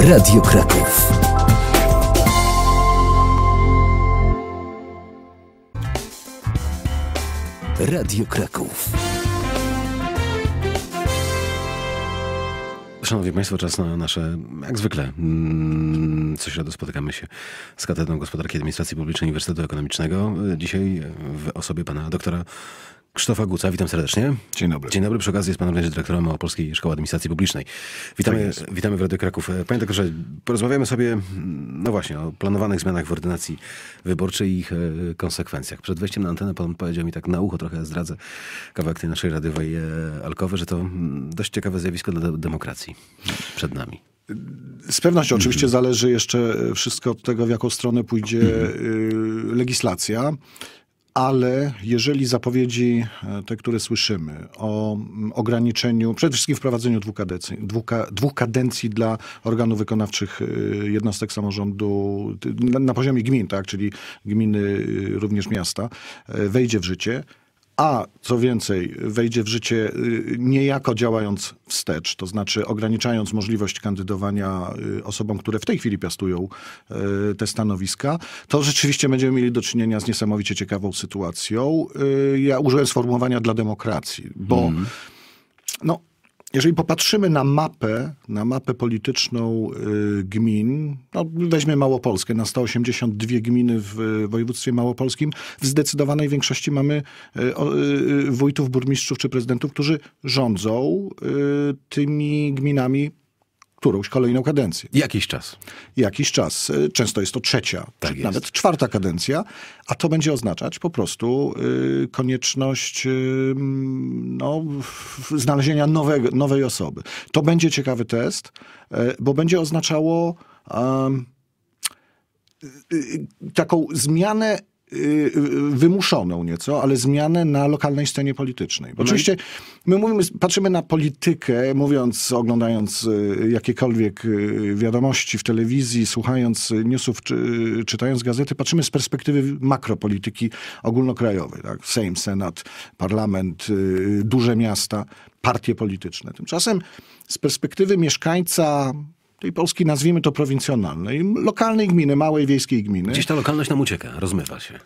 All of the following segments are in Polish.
Radio Kraków. Radio Kraków. Szanowni Państwo, czas na nasze, jak zwykle, mm, co środę spotykamy się z Katedrą Gospodarki i Administracji Publicznej Uniwersytetu Ekonomicznego. Dzisiaj w osobie pana doktora Krzysztofa Guca, witam serdecznie. Dzień dobry. Dzień dobry, przy okazji jest pan również dyrektorem Polskiej Szkoły Administracji Publicznej. Witamy, tak witamy w Radio Kraków. Panie doktorze, porozmawiamy sobie, mm, no właśnie, o planowanych zmianach w ordynacji wyborczej i ich e, konsekwencjach. Przed wejściem na antenę pan powiedział mi tak na ucho, trochę zdradzę kawałek tej naszej radiowej e, alkowy, że to mm, dość ciekawe zjawisko dla demokracji przed nami. Z pewnością mm -hmm. oczywiście mhm. zależy jeszcze wszystko od tego, w jaką stronę pójdzie mm -hmm. legislacja ale jeżeli zapowiedzi, e, te, które słyszymy, o mm, ograniczeniu, przede wszystkim wprowadzeniu dwóch kadencji, dwóch, kadencji dla organów wykonawczych e, jednostek samorządu na, poziomie gmin, tak, czyli gminy, y, również miasta, e, wejdzie w życie, a co więcej, wejdzie w życie y, niejako działając wstecz, to znaczy ograniczając możliwość kandydowania y, osobom, które w tej chwili piastują y, te stanowiska, to rzeczywiście będziemy mieli do czynienia z niesamowicie ciekawą sytuacją. Ja użyłem sformułowania dla demokracji, bo. Mhm. No, jeżeli popatrzymy na mapę, na mapę polityczną y, gmin, no weźmy Małopolskę, na 182 gminy w y, województwie małopolskim, w zdecydowanej większości mamy y, wójtów, burmistrzów czy prezydentów, którzy rządzą tymi gminami którąś kolejną kadencję. Jakiś czas. Jakiś czas. E, często jest to trzecia, tak jest. nawet czwarta kadencja, a to będzie oznaczać po prostu y, konieczność y, no, znalezienia nowego, nowej osoby. To będzie ciekawy test, y, bo będzie oznaczało taką zmianę Y, y, wymuszoną nieco, ale zmianę na lokalnej scenie politycznej. Bo no oczywiście my mówimy, patrzymy na politykę, mówiąc, oglądając y, jakiekolwiek wiadomości w telewizji, słuchając newsów, czy, czytając gazety, patrzymy z perspektywy makropolityki ogólnokrajowej. Tak? Sejm, Senat, parlament, duże miasta, partie polityczne. Tymczasem z perspektywy mieszkańca tej Polski, nazwijmy to prowincjonalnej, lokalnej gminy, małej wiejskiej gminy. Gdzieś ta lokalność nam ucieka, rozmywa się. E,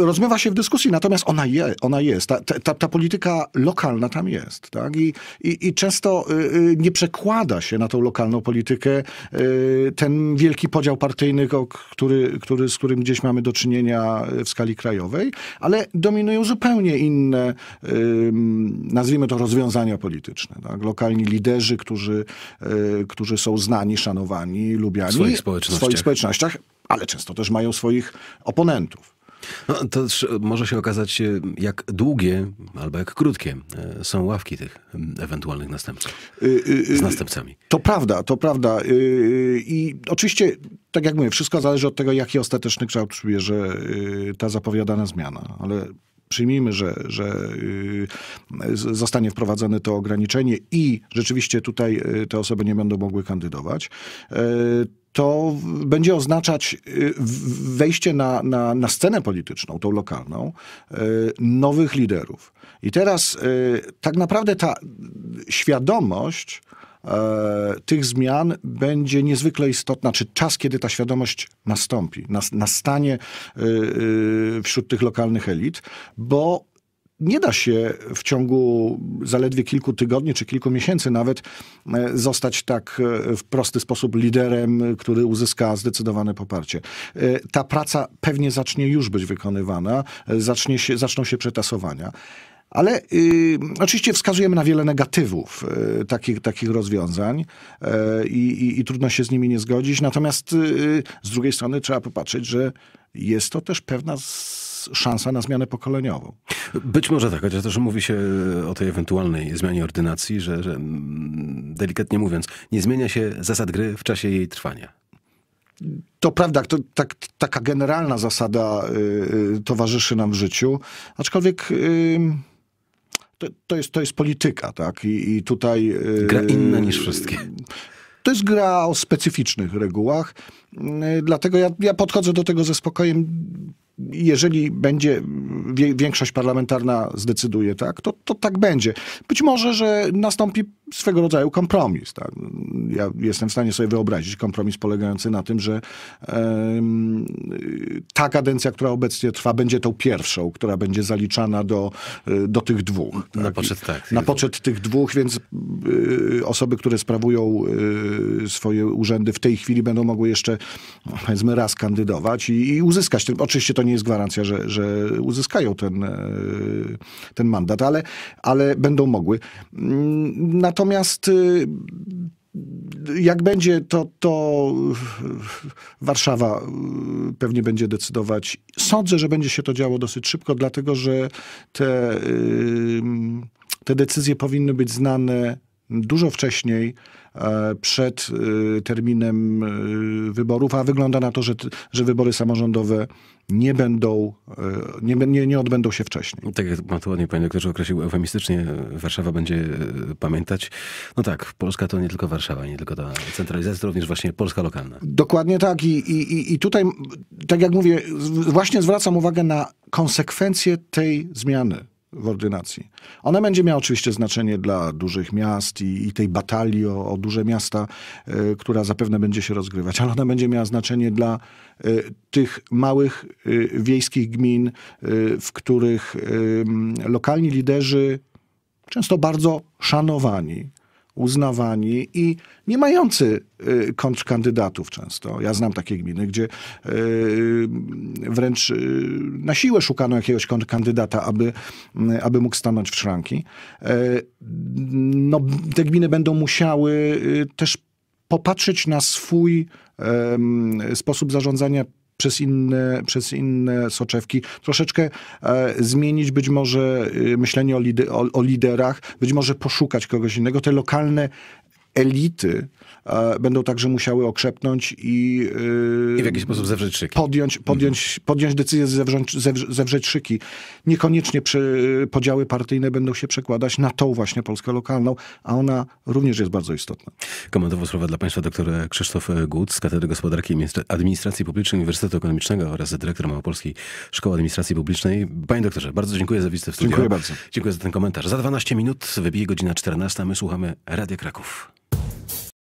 e, rozmywa się w dyskusji, natomiast ona, je, ona jest. Ta, ta, ta polityka lokalna tam jest. Tak? I, i, I często y, y, nie przekłada się na tą lokalną politykę y, ten wielki podział partyjny, który, który, z którym gdzieś mamy do czynienia w skali krajowej, ale dominują zupełnie inne, nazwijmy to rozwiązania polityczne. Tak? Lokalni liderzy, którzy, którzy są znani szanowani, lubiani w swoich społecznościach, w swoich społecznościach ale często też mają swoich oponentów. No, to też może się okazać, e, jak długie albo jak krótkie e, są ławki tych ewentualnych następców y, y, y, z następcami. To prawda, to prawda. I oczywiście, tak jak mówię, wszystko zależy od tego, jaki ostateczny kształt przybierze ta zapowiadana zmiana, ale przyjmijmy, że, że y, zostanie wprowadzone to ograniczenie i rzeczywiście tutaj y, te osoby nie będą mogły kandydować, y, to będzie oznaczać wejście na, na, na scenę polityczną, tą lokalną, nowych liderów. I teraz tak naprawdę ta świadomość, E, tych zmian będzie niezwykle istotna, czy czas, kiedy ta świadomość nastąpi, nastanie y, y, wśród tych lokalnych elit, bo nie da się w ciągu zaledwie kilku tygodni czy kilku miesięcy nawet e, zostać tak e, w prosty sposób liderem, który uzyska zdecydowane poparcie. Ta praca pewnie zacznie już być wykonywana, zacznie się, zaczną się przetasowania. Ale y, oczywiście wskazujemy na wiele negatywów y, takich, takich rozwiązań y, i, trudno się z nimi nie zgodzić. Natomiast y, z drugiej strony trzeba popatrzeć, że jest to też pewna szansa na zmianę pokoleniową. Być może tak, chociaż też mówi się y, o tej ewentualnej zmianie ordynacji, że, że mm, delikatnie mówiąc, nie zmienia się zasad gry w czasie jej trwania. To prawda, to, tak, taka generalna zasada y, towarzyszy nam w życiu, aczkolwiek. Y, to, to, jest, to jest polityka, tak? I, i tutaj... Y, gra inna niż wszystkie. To jest gra o specyficznych regułach, y, dlatego ja, ja podchodzę do tego ze spokojem. Jeżeli będzie większość parlamentarna zdecyduje tak, to, to tak będzie. Być może, że nastąpi swego rodzaju kompromis. Tak? Ja jestem w stanie sobie wyobrazić kompromis polegający na tym, że ta kadencja, która obecnie trwa, będzie tą pierwszą, która będzie zaliczana do, y, do tych dwóch. Tak? Na poczet, tak. Na poczet tych dwóch, więc y, osoby, które sprawują y, swoje urzędy w tej chwili będą mogły jeszcze, powiedzmy, raz kandydować i, i uzyskać ten. Oczywiście to nie jest gwarancja, że, że uzyskają ten, ten mandat, ale, ale będą mogły. Natomiast mm, Natomiast y, jak będzie, to, to y, Warszawa y, pewnie będzie decydować. Sądzę, że będzie się to działo dosyć szybko, dlatego że te, te decyzje powinny być znane dużo wcześniej, e, przed e, terminem e, wyborów, a wygląda na to, że, że wybory samorządowe nie będą, nie, nie, nie odbędą się wcześniej. Tak jak pan to ładnie panie doktorze określił eufemistycznie, Warszawa będzie pamiętać. No tak, Polska to nie tylko Warszawa, nie tylko ta centralizacja, to również właśnie Polska lokalna. Dokładnie tak i, i, i tutaj, tak jak mówię, właśnie zwracam uwagę na konsekwencje tej zmiany w ordynacji. Ona będzie miała oczywiście znaczenie dla dużych miast i, i tej batalii o, o duże miasta, y, która zapewne będzie się rozgrywać, ale ona będzie miała znaczenie dla y, tych małych y, wiejskich gmin, w których lokalni liderzy, często bardzo szanowani, uznawani i nie mający y, kontrkandydatów często. Ja znam takie gminy, gdzie y, wręcz y, na siłę szukano jakiegoś kontrkandydata, aby, aby mógł stanąć w szranki. No, te gminy będą musiały też popatrzeć na swój sposób zarządzania przez inne, przez inne soczewki, troszeczkę e, zmienić być może e, myślenie o, lider, o, o liderach, być może poszukać kogoś innego. Te lokalne elity, E, będą także musiały okrzepnąć i, e, I w jakiś sposób zewrzeć szyki. Podjąć, podjąć, mhm. podjąć decyzję zewrzeć, zewrzeć szyki. Niekoniecznie przy, podziały partyjne będą się przekładać na tą właśnie Polskę lokalną, a ona również jest bardzo istotna. Komentował słowa dla Państwa dr Krzysztof e, Gut z Katedry Gospodarki i Administracji Publicznej Uniwersytetu Ekonomicznego oraz dyrektor Małopolskiej Szkoły Administracji Publicznej. Panie doktorze, bardzo dziękuję za wizytę w studiu. Dziękuję bardzo. Dziękuję za ten komentarz. Za 12 minut wybije godzina 14, my słuchamy Radia Kraków.